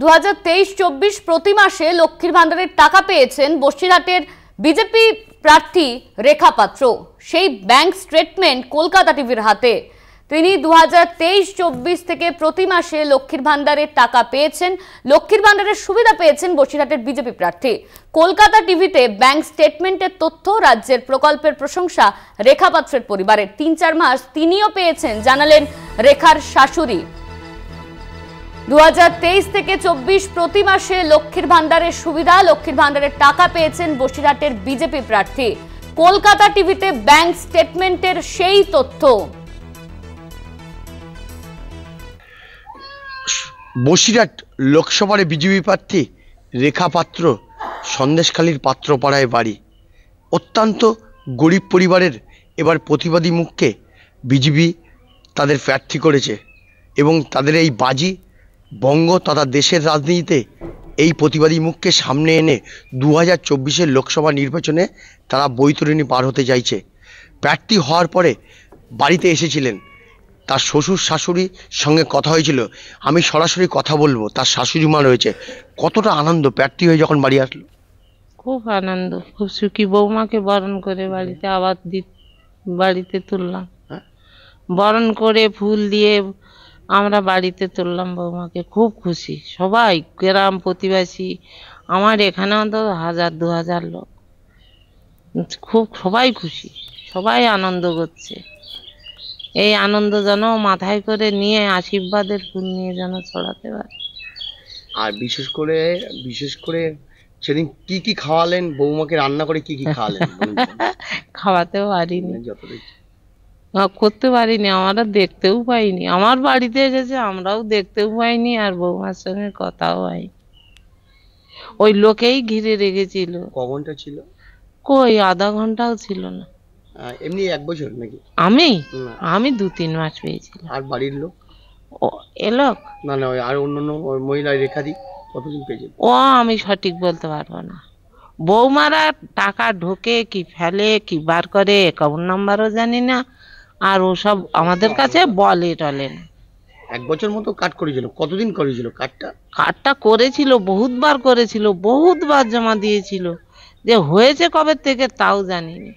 দু হাজার তেইশ চব্বিশ প্রতি মাসে লক্ষ্মীর ভান্ডারের টাকা পেয়েছেন বসিরহাটের বিজেপি প্রার্থী রেখা পাত্র সেই ব্যাংক স্টেটমেন্ট কলকাতা টিভির হাতে তিনি দু হাজার তেইশ চব্বিশ থেকে প্রতি মাসে লক্ষ্মীর ভাণ্ডারের টাকা পেয়েছেন লক্ষ্মীর ভান্ডারের সুবিধা পেয়েছেন বসিরহাটের বিজেপি প্রার্থী কলকাতা টিভিতে ব্যাংক স্টেটমেন্টের তথ্য রাজ্যের প্রকল্পের প্রশংসা রেখা পাত্রের পরিবারের তিন চার মাস তিনিও পেয়েছেন জানালেন রেখার শাশুড়ি দু থেকে চব্বিশ প্রতি মাসে লক্ষ্মীর ভান্ডারের সুবিধা লক্ষ্মীর ভান্ডারের টাকা পেয়েছেন বসিরহাটের বিজেপি প্রার্থী কলকাতা টিভিতে ব্যাংক স্টেটমেন্টের সেই তথ্য বসিরহাট লোকসভার বিজেপি প্রার্থী রেখা পাত্র সন্দেশখালীর পাত্রপাড়ায় বাড়ি অত্যন্ত গরিব পরিবারের এবার প্রতিবাদী মুখকে বিজেপি তাদের প্রার্থী করেছে এবং তাদের এই বাজি বঙ্গ তথা দেশের রাজনীতিতে এই প্রতিবাদী মুখকে সামনে এনে দু হাজার চব্বিশের লোকসভা নির্বাচনে তারা বৈতরণী পার হতে চাইছে প্রার্থী হওয়ার পরে বাড়িতে এসেছিলেন তার শ্বশুর শাশুড়ির সঙ্গে কথা হয়েছিল আমি সরাসরি কথা বলবো তার শাশুড়ি মা রয়েছে কতটা আনন্দ প্রার্থী হয়ে যখন বাড়ি আসলো খুব আনন্দ খুব সুখী বৌমাকে বরণ করে বাড়িতে আবার দি বাড়িতে তুললাম হ্যাঁ? বরণ করে ফুল দিয়ে আমরা বাড়িতে তুললাম বৌমাকে খুব খুশি সবাই গ্রাম প্রতিবেশী আমার এখানে অন্তত হাজার দু হাজার লোক খুব সবাই খুশি সবাই আনন্দ করছে এই আনন্দ যেন মাথায় করে নিয়ে আশীর্বাদের ফুল নিয়ে যেন ছড়াতে পারে আর বিশেষ করে বিশেষ করে সেদিন কি কি খাওয়ালেন বৌমাকে রান্না করে কি কি খাওয়ালেন খাওয়াতেও পারিনি মানে করতে পারিনি আমরা দেখতেও পাইনি আমার বাড়িতে এসেছে আমরাও দেখতেও পাইনি আর বৌমার সঙ্গে কথাও হয়নি ওই লোকেই ঘিরে রেখেছিল ক ঘন্টা ছিল কই আধা ঘন্টাও ছিল না এমনি এক বছর নাকি আমি আমি দু তিন মাস পেয়েছিলাম আর বাড়ির লোক ও এলো না না আর অন্য অন্য মহিলা রেখা দি কতদিন পেয়েছে ও আমি সঠিক বলতে পারবো না বৌমারা টাকা ঢোকে কি ফেলে কি বার করে অ্যাকাউন্ট নাম্বারও জানি না আর ওসব আমাদের আচ্ছা, কাছে আচ্ছা। বলে টলে এক বছর মতো কাট করেছিল কতদিন করেছিল কাটটা কাটটা করেছিল বহুতবার করেছিল বহুতবার জমা দিয়েছিল যে হয়েছে কবে থেকে তাও জানিনি